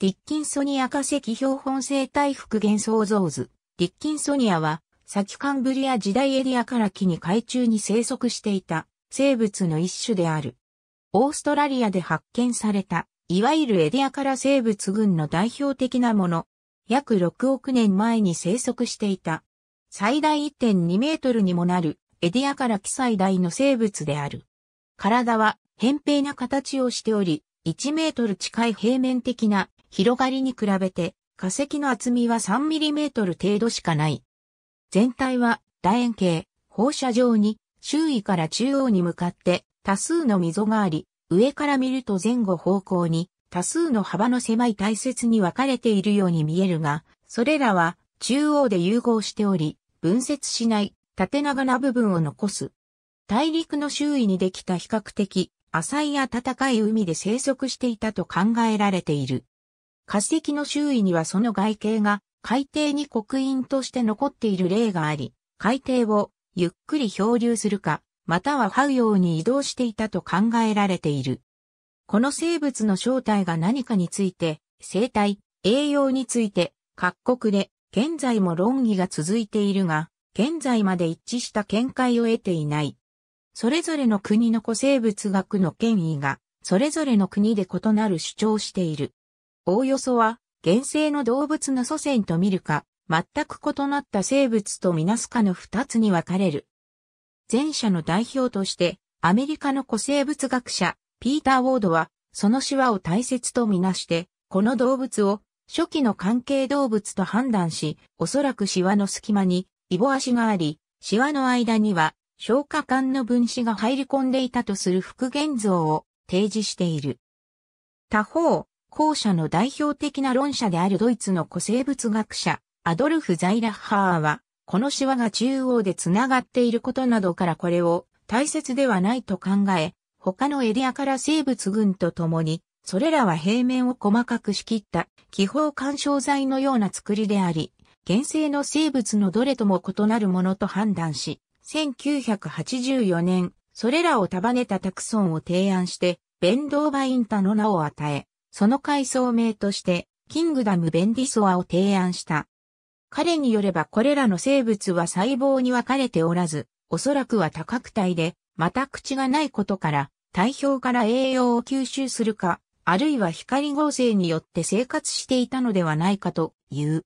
ディッキンソニア化石標本生態復元創造図。ディッキンソニアは、先カンブリア時代エリアから木に海中に生息していた生物の一種である。オーストラリアで発見された、いわゆるエデアから生物群の代表的なもの。約6億年前に生息していた。最大1.2メートルにもなる、エデアから木最大の生物である。体は、扁平な形をしており、1メートル近い平面的な広がりに比べて化石の厚みは 3mm 程度しかない。全体は楕円形、放射状に周囲から中央に向かって多数の溝があり、上から見ると前後方向に多数の幅の狭い大切に分かれているように見えるが、それらは中央で融合しており、分節しない縦長な部分を残す。大陸の周囲にできた比較的浅い暖かい海で生息していたと考えられている。化石の周囲にはその外形が海底に刻印として残っている例があり、海底をゆっくり漂流するか、または這うように移動していたと考えられている。この生物の正体が何かについて、生態、栄養について、各国で現在も論議が続いているが、現在まで一致した見解を得ていない。それぞれの国の古生物学の権威が、それぞれの国で異なる主張している。おおよそは、現生の動物の祖先と見るか、全く異なった生物とみなすかの二つに分かれる。前者の代表として、アメリカの古生物学者、ピーター・ウォードは、そのシワを大切とみなして、この動物を初期の関係動物と判断し、おそらくシワの隙間にイボ足があり、シワの間には消化管の分子が入り込んでいたとする復元像を提示している。他方、後者の代表的な論者であるドイツの古生物学者、アドルフ・ザイラッハーは、このシワが中央で繋がっていることなどからこれを大切ではないと考え、他のエリアから生物群とともに、それらは平面を細かく仕切った気泡干渉剤のような作りであり、現生の生物のどれとも異なるものと判断し、1984年、それらを束ねたタクソンを提案して、弁ーバインタの名を与え、その階層名として、キングダム・ベンディソアを提案した。彼によればこれらの生物は細胞に分かれておらず、おそらくは多角体で、また口がないことから、体表から栄養を吸収するか、あるいは光合成によって生活していたのではないかという。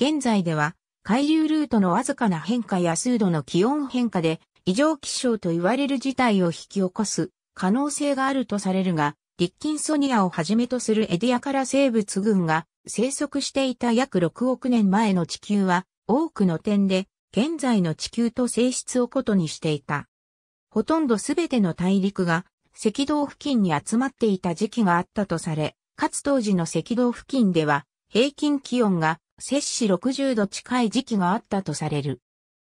現在では、海流ルートのわずかな変化や数度の気温変化で、異常気象と言われる事態を引き起こす可能性があるとされるが、ディッキンソニアをはじめとするエディアから生物群が生息していた約6億年前の地球は多くの点で現在の地球と性質を異にしていた。ほとんどすべての大陸が赤道付近に集まっていた時期があったとされ、かつ当時の赤道付近では平均気温が摂氏60度近い時期があったとされる。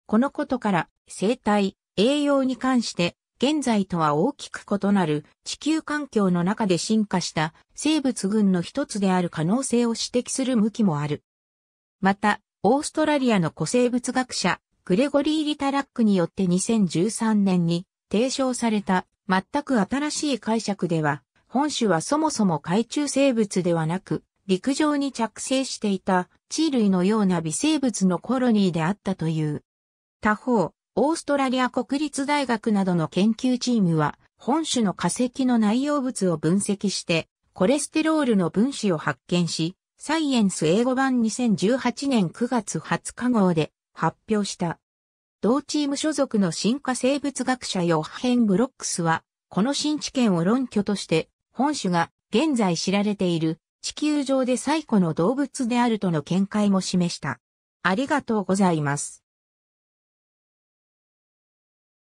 このことから生態、栄養に関して現在とは大きく異なる地球環境の中で進化した生物群の一つである可能性を指摘する向きもある。また、オーストラリアの古生物学者、グレゴリー・リタラックによって2013年に提唱された全く新しい解釈では、本種はそもそも海中生物ではなく、陸上に着生していた地類のような微生物のコロニーであったという。他方、オーストラリア国立大学などの研究チームは、本種の化石の内容物を分析して、コレステロールの分子を発見し、サイエンス英語版2018年9月20日号で発表した。同チーム所属の進化生物学者ヨハヘン・ブロックスは、この新知見を論拠として、本種が現在知られている地球上で最古の動物であるとの見解も示した。ありがとうございます。